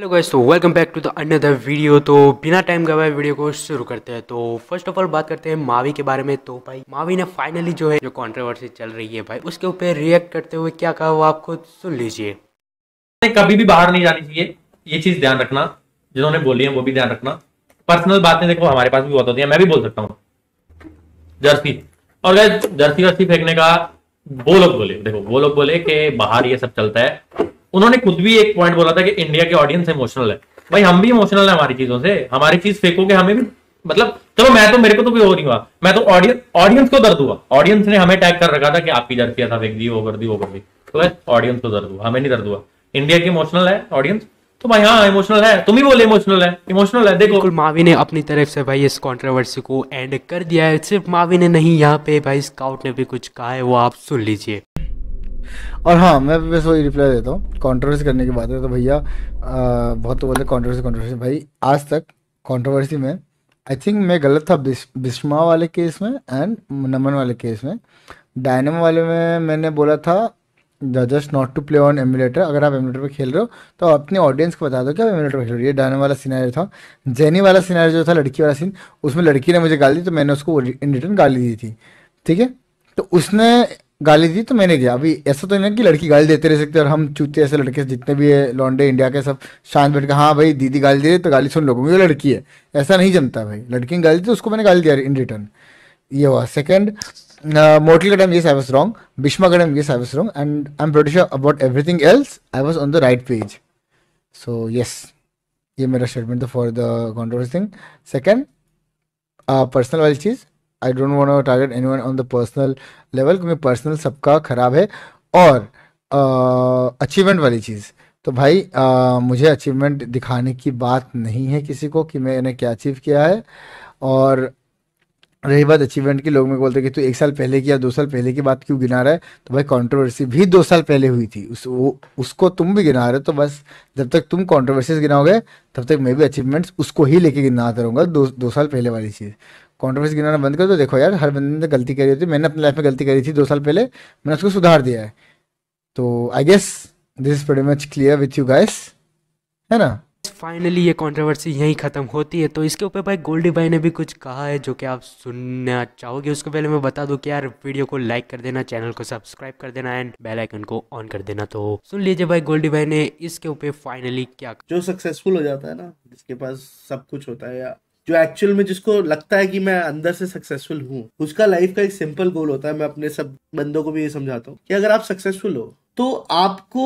hello guys तो welcome back to the another video तो बिना टाइम गवाए वीडियो को शुरू करते हैं तो फर्स्ट ऑफ ऑल बात करते हैं मावी के बारे में तो भाई मावी ने फाइनली जो है जो कंट्रोवर्सी चल रही है भाई उसके ऊपर रिएक्ट करते हुए क्या कहा वो आप खुद सुन लीजिए कभी भी बाहर नहीं जानी चाहिए ये चीज ध्यान रखना जिन्होंने बोली है वो भी ध्यान रखना पर्सनल बातें देखो हमारे पास भी बहुत होती है मैं भी बोल सकता हूँ जर्सी और जर्सी वर्सी फेंकने का वो लोग बोले देखो वो लोग बोले कि बाहर ये सब चलता है उन्होंने खुद भी एक पॉइंट बोला था कि इंडिया के ऑडियंस इमोशनल है भाई हम भी इमोशनल है हमारी चीजों से हमारी चीज फेंकोगे हमें भी मतलब चलो मैं तो मेरे को तो भी हो नहीं हुआ मैं तो ऑडियंस ऑडियंस को दर्द हुआ ऑडियंस ने हमें टैग कर रखा था कि आपकी किया था फेंक दी वो कर दी वो कर दी तो भाई ऑडियंस को दर्द हुआ हमें नहीं दर्द हुआ इंडिया की इमोशनल है ऑडियंस तो भाई हाँ इमोशनल है तुम ही बोले इमोशनल है इमोशनल है देखो बिल्कुल मावी ने अपनी तरफ से भाई इस कंट्रोवर्सी को एंड कर दिया है सिर्फ मावी ने नहीं यहाँ पे भाई स्काउट ने भी कुछ कहा है वो आप सुन लीजिए और हाँ मैं बस वही रिप्लाई देता हूँ कॉन्ट्रोवर्सी करने की बात है तो भैया बहुत तो बोलते कॉन्ट्रोवर्सी कॉन्ट्रोवर्सी भाई आज तक कॉन्ट्रोवर्सी में आई थिंक मैं गलत था बिस्मा वाले केस में एंड नमन वाले केस में डायनमो वाले में मैंने बोला था the just not to play on emulator अगर आप एमुलेटर पर खेल रहे हो तो अपने ऑडियंस को बता दो कि आप एमुलेटर पर खेल रहे हो ये डायनो वाला सीनारी था जेनी वाला सीनारी जो था लड़की वाला सीन उसमें लड़की ने मुझे गाली दी तो मैंने उसको इन रिटर्न गाली दी थी ठीक है तो उसने गाली दी तो मैंने गया अभी ऐसा तो नहीं कि लड़की गाली देते रह सकते और हम चूते ऐसे लड़के जितने भी है लॉन्डे इंडिया के सब शांत बैठ के हाँ भाई दीदी गाली दे रही तो गाली सुन लोगों की लड़की है ऐसा नहीं जमता भाई लड़की ने गाली दी तो उसको मैंने गाली दिया इन रिटर्न ये हुआ सेकेंड मोटल गडम ये आई रॉन्ग बिश्मा गडम ये I wrong and I am produce about everything else I was on the right page so yes ये मेरा स्टेटमेंट था for the controversy second personal वाली चीज़ I don't want to target anyone on the personal level क्योंकि personal सबका खराब है और अचीवमेंट वाली चीज़ तो भाई आ, मुझे अचीवमेंट दिखाने की बात नहीं है किसी को कि मैंने क्या अचीव किया है और रही बात अचीवमेंट की लोग में बोलते कि तू एक साल पहले की या दो साल पहले की बात क्यों गिना रहा है तो भाई कंट्रोवर्सी भी दो साल पहले हुई थी उस वो उसको तुम भी गिना रहे हो तो बस जब तक तुम कंट्रोवर्सीज गिनाओगे तब तक मैं भी अचीवमेंट्स उसको ही लेके गिनाता रहूँगा दो दो साल पहले वाली चीज़ कॉन्ट्रोवर्सी गिनाना बंद कर दो देखो यार हर बंदे ने तो गलती करी होती मैंने अपनी लाइफ में गलती करी थी दो साल पहले मैंने उसको सुधार दिया है तो I guess this is very much clear with you guys है ना फाइनली ये कंट्रोवर्सी यहीं ख़त्म होती है तो इसके ऊपर भाई गोल्डी भाई ने भी कुछ कहा है जो कि आप सुनना चाहोगे उसके पहले मैं बता दूं कि यार वीडियो को लाइक कर देना चैनल को सब्सक्राइब कर देना एंड बेल आइकन को ऑन कर देना तो सुन लीजिए भाई गोल्डी भाई ने इसके ऊपर फाइनली क्या जो सक्सेसफुल हो जाता है ना जिसके पास सब कुछ होता है या जो एक्चुअल में जिसको लगता है कि मैं अंदर से सक्सेसफुल हूँ उसका लाइफ का एक सिंपल गोल होता है मैं अपने सब बंदों को भी ये समझाता हूँ कि अगर आप सक्सेसफुल हो तो आपको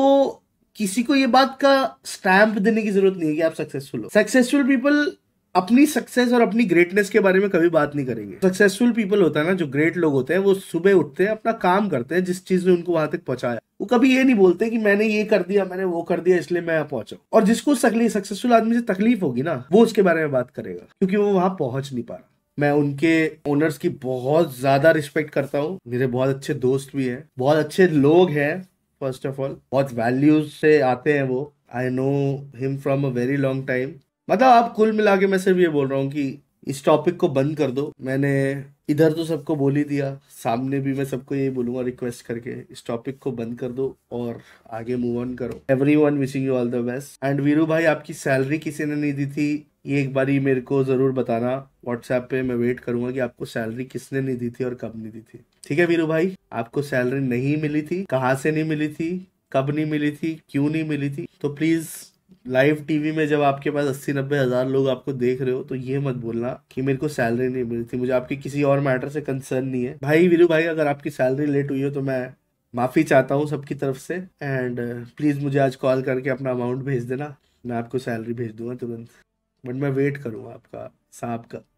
किसी को ये बात का स्टैंप देने की जरूरत नहीं है कि आप सक्सेसफुल हो सक्सेसफुल पीपल अपनी सक्सेस और अपनी ग्रेटनेस के बारे में कभी बात नहीं करेंगे सक्सेसफुल पीपल होता है ना जो ग्रेट लोग होते हैं वो सुबह उठते हैं अपना काम करते हैं जिस चीज ने उनको वहां तक पहुंचाया वो कभी ये नहीं बोलते कि मैंने ये कर दिया मैंने वो कर दिया इसलिए मैं पहुंचा और जिसको सक्सेसफुल आदमी से तकलीफ होगी ना वो उसके बारे में बात करेगा क्योंकि वो वहां पहुंच नहीं पा रहा मैं उनके ओनर्स की बहुत ज्यादा रिस्पेक्ट करता हूँ मेरे बहुत अच्छे दोस्त भी हैं बहुत अच्छे लोग हैं फर्स्ट ऑफ ऑल बहुत वैल्यूज से आते हैं वो I know him from a very long time मतलब आप कुल मिला के मैं सिर्फ ये बोल रहा हूँ कि इस टॉपिक को बंद कर दो मैंने इधर तो सबको बोल ही दिया सामने भी मैं सबको यही बोलूंगा रिक्वेस्ट करके इस टॉपिक को बंद कर दो और आगे मूव ऑन करो everyone wishing you all the best and Veeru भाई आपकी सैलरी किसी ने नहीं दी थी ये एक बारी मेरे को जरूर बताना व्हाट्सएप पे मैं वेट करूंगा कि आपको सैलरी किसने नहीं दी थी और कब नहीं दी थी ठीक है वीरू भाई आपको सैलरी नहीं मिली थी कहाँ से नहीं मिली थी कब नहीं मिली थी क्यों नहीं मिली थी तो प्लीज लाइव टीवी में जब आपके पास अस्सी नब्बे हज़ार लोग आपको देख रहे हो तो ये मत बोलना कि मेरे को सैलरी नहीं मिली थी मुझे आपके किसी और मैटर से कंसर्न नहीं है भाई वीरू भाई अगर आपकी सैलरी लेट हुई हो तो मैं माफ़ी चाहता हूँ सबकी तरफ से एंड प्लीज़ uh, मुझे आज कॉल करके अपना अमाउंट भेज देना मैं आपको सैलरी भेज दूंगा तुरंत बट मैं वेट करूँगा आपका सांप का